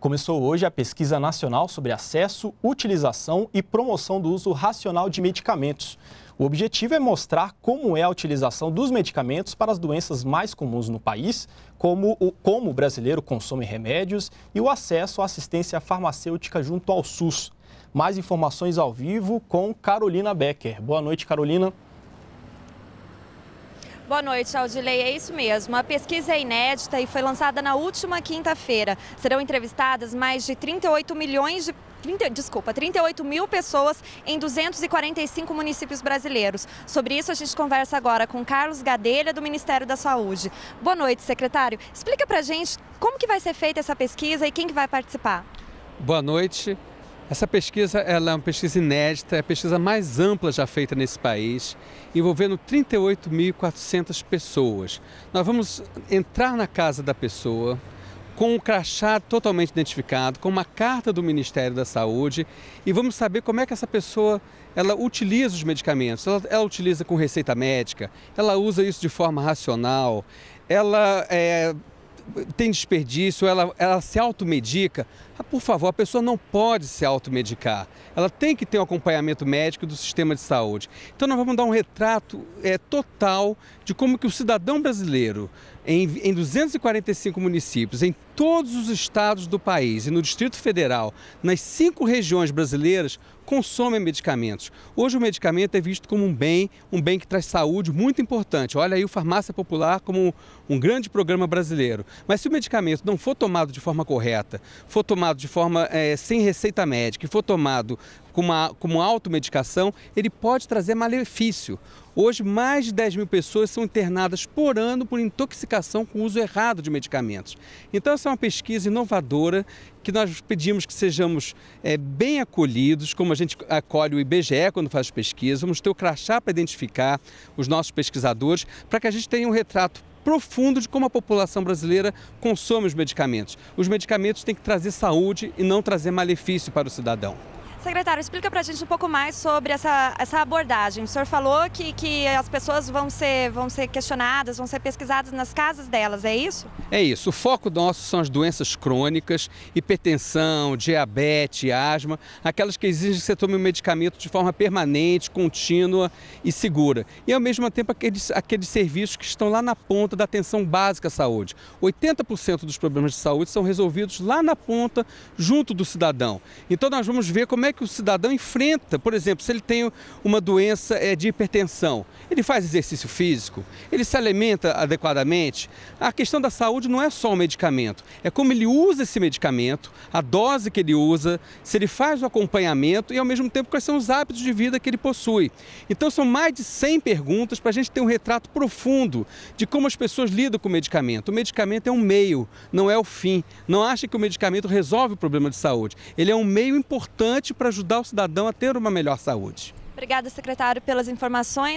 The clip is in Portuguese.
Começou hoje a pesquisa nacional sobre acesso, utilização e promoção do uso racional de medicamentos. O objetivo é mostrar como é a utilização dos medicamentos para as doenças mais comuns no país, como o, como o brasileiro consome remédios e o acesso à assistência farmacêutica junto ao SUS. Mais informações ao vivo com Carolina Becker. Boa noite, Carolina. Boa noite, Aldilei. É isso mesmo. A pesquisa é inédita e foi lançada na última quinta-feira. Serão entrevistadas mais de 38 milhões de 30, desculpa, 38 mil pessoas em 245 municípios brasileiros. Sobre isso, a gente conversa agora com Carlos Gadelha, do Ministério da Saúde. Boa noite, secretário. Explica pra gente como que vai ser feita essa pesquisa e quem que vai participar. Boa noite. Essa pesquisa ela é uma pesquisa inédita, é a pesquisa mais ampla já feita nesse país, envolvendo 38.400 pessoas. Nós vamos entrar na casa da pessoa com um crachá totalmente identificado, com uma carta do Ministério da Saúde e vamos saber como é que essa pessoa ela utiliza os medicamentos. Ela, ela utiliza com receita médica, ela usa isso de forma racional, ela é, tem desperdício, ela, ela se automedica. Ah, por favor, a pessoa não pode se automedicar. Ela tem que ter um acompanhamento médico do sistema de saúde. Então nós vamos dar um retrato é, total de como que o cidadão brasileiro, em, em 245 municípios, em todos os estados do país e no Distrito Federal, nas cinco regiões brasileiras, consomem medicamentos. Hoje o medicamento é visto como um bem, um bem que traz saúde muito importante. Olha aí o Farmácia Popular como um grande programa brasileiro. Mas se o medicamento não for tomado de forma correta, for tomado de forma é, sem receita médica e for tomado como uma, com uma automedicação, ele pode trazer malefício. Hoje, mais de 10 mil pessoas são internadas por ano por intoxicação com uso errado de medicamentos. Então, essa é uma pesquisa inovadora que nós pedimos que sejamos é, bem acolhidos, como a gente acolhe o IBGE quando faz pesquisa. Vamos ter o crachá para identificar os nossos pesquisadores, para que a gente tenha um retrato profundo de como a população brasileira consome os medicamentos. Os medicamentos têm que trazer saúde e não trazer malefício para o cidadão. Secretário, explica para a gente um pouco mais sobre essa, essa abordagem. O senhor falou que, que as pessoas vão ser, vão ser questionadas, vão ser pesquisadas nas casas delas, é isso? É isso. O foco nosso são as doenças crônicas, hipertensão, diabetes, asma, aquelas que exigem que você tome um medicamento de forma permanente, contínua e segura. E, ao mesmo tempo, aqueles, aqueles serviços que estão lá na ponta da atenção básica à saúde. 80% dos problemas de saúde são resolvidos lá na ponta, junto do cidadão. Então, nós vamos ver como é que que o cidadão enfrenta. Por exemplo, se ele tem uma doença é, de hipertensão, ele faz exercício físico, ele se alimenta adequadamente. A questão da saúde não é só o medicamento, é como ele usa esse medicamento, a dose que ele usa, se ele faz o acompanhamento e, ao mesmo tempo, quais são os hábitos de vida que ele possui. Então, são mais de 100 perguntas para a gente ter um retrato profundo de como as pessoas lidam com o medicamento. O medicamento é um meio, não é o fim. Não acha que o medicamento resolve o problema de saúde. Ele é um meio importante para ajudar o cidadão a ter uma melhor saúde. Obrigada, secretário, pelas informações.